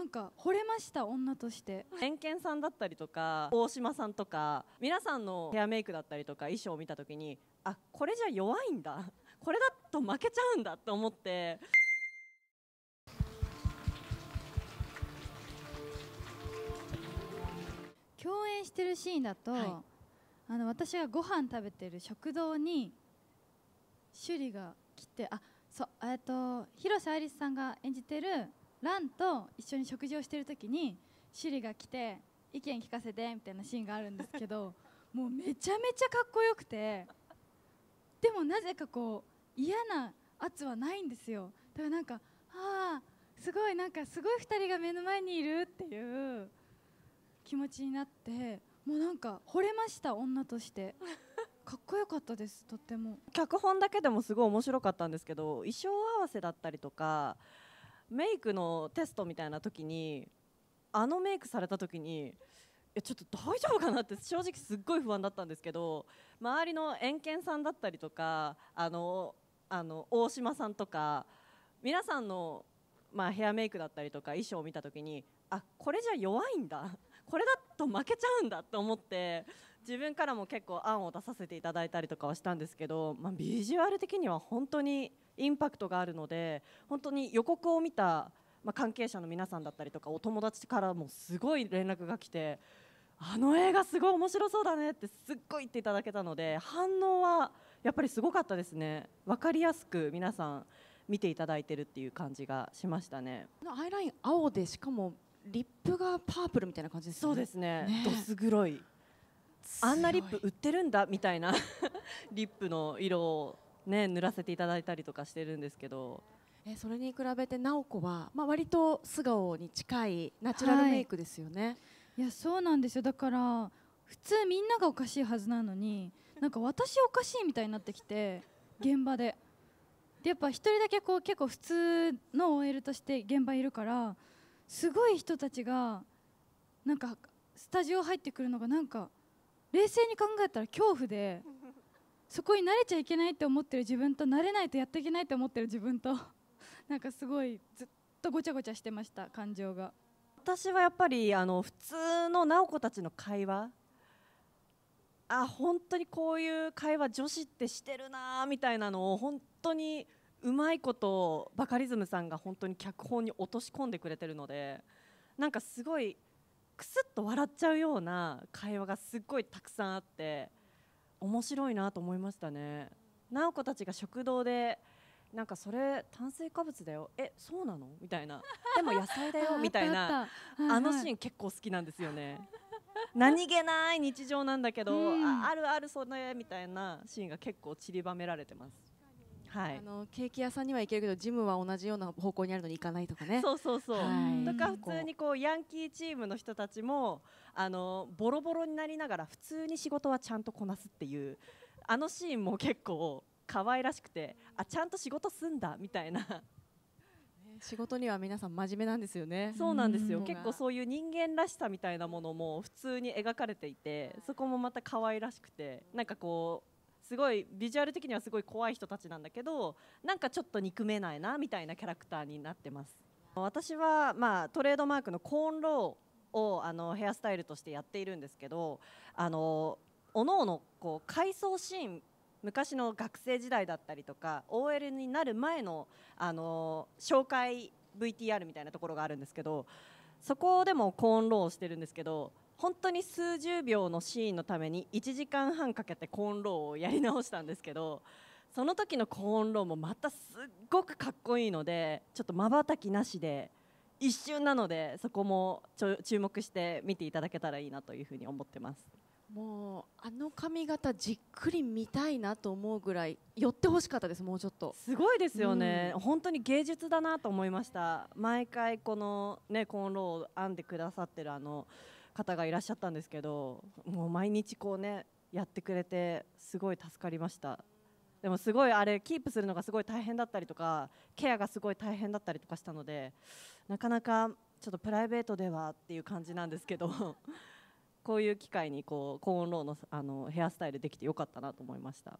なんか惚れました女として偏見さんだったりとか大島さんとか皆さんのヘアメイクだったりとか衣装を見た時にあこれじゃ弱いんだこれだと負けちゃうんだと思って共演してるシーンだと、はい、あの私がご飯食べてる食堂に趣里が来てあそうえっと広瀬アリスさんが演じてるランと一緒に食事をしてる時にシリが来て意見聞かせてみたいなシーンがあるんですけど もうめちゃめちゃかっこよくてでもなぜかこう嫌な圧はないんですよだからなんかああすごいなんかすごい2人が目の前にいるっていう気持ちになってもうなんか惚れました女として。かっこよかったですとっても脚本だけでもすごい面白かったんですけど衣装合わせだったりとかメイクのテストみたいな時にあのメイクされた時にえちょっと大丈夫かなって正直すっごい不安だったんですけど周りのエンケンさんだったりとかあのあの大島さんとか皆さんの、まあ、ヘアメイクだったりとか衣装を見た時にあこれじゃ弱いんだこれだと負けちゃうんだと思って自分からも結構案を出させていただいたりとかはしたんですけど、まあ、ビジュアル的には本当にインパクトがあるので本当に予告を見た、まあ、関係者の皆さんだったりとかお友達からもすごい連絡が来てあの映画すごい面白そうだねってすっごい言っていただけたので反応はやっぱりすごかったですね分かりやすく皆さん見ていただいてるっていう感じがしましたねアイライン青でしかもリップがパープルみたいな感じですねそうですねねどす黒いあんなリップ売ってるんだみたいな リップの色を、ね、塗らせていただいたりとかしてるんですけどえそれに比べて直子は、まあ、割と素顔に近いナチュラルメイクですよね、はい、いやそうなんですよだから普通みんながおかしいはずなのになんか私おかしいみたいになってきて現場で。でやっぱ1人だけこう結構普通の OL として現場いるからすごい人たちがなんかスタジオ入ってくるのがなんか冷静に考えたら恐怖でそこに慣れちゃいけないって思ってる自分と慣れないとやっていけないって思ってる自分となんかすごいずっとごちゃごちゃしてました感情が私はやっぱりあの普通の直子たちの会話あ本当にこういう会話女子ってしてるなみたいなのを本当にうまいことバカリズムさんが本当に脚本に落とし込んでくれてるのでなんかすごいクスッと笑っちゃうような会話がすっごいたくさんあって面白いなと思いましたね。直子たちが食堂でなんかそれ炭水化物だよえそうなのみたいなでも野菜だよ みたいなあのシーン結構好きなんですよね何気ない日常なんだけど、うん、ああるあるそれみたいなシーンが結構散りばめられてますはい、あのケーキ屋さんには行けるけどジムは同じような方向にあるのに行かないとかねそうそうそう、はい、とか普通にこうヤンキーチームの人たちもあのボロボロになりながら普通に仕事はちゃんとこなすっていうあのシーンも結構可愛らしくてあちゃんと仕事すんだみたいな。仕事には皆さん真面目なんですよねそうなんですよ結構そういう人間らしさみたいなものも普通に描かれていてそこもまた可愛らしくてなんかこうすごいビジュアル的にはすごい怖い人たちなんだけどなんかちょっと憎めないなみたいなキャラクターになってます私は、まあ、トレードマークのコーンローをあのヘアスタイルとしてやっているんですけどあのおのおのこう回想シーン昔の学生時代だったりとか OL になる前のあの紹介 VTR みたいなところがあるんですけどそこでもコーンローをしてるんですけど本当に数十秒のシーンのために1時間半かけてコーンローをやり直したんですけどその時のコーンローもまたすっごくかっこいいのでちょっとまばたきなしで一瞬なのでそこも注目して見ていただけたらいいなというふうに思ってます。もうあの髪型じっくり見たいなと思うぐらい寄ってほしかったですもうちょっとすごいですよね、うん、本当に芸術だなと思いました毎回このねコンロを編んでくださってるあの方がいらっしゃったんですけどもう毎日こうねやってくれてすごい助かりましたでもすごいあれキープするのがすごい大変だったりとかケアがすごい大変だったりとかしたのでなかなかちょっとプライベートではっていう感じなんですけどこういう機会にこうコーンローのあのヘアスタイルできてよかったなと思いました。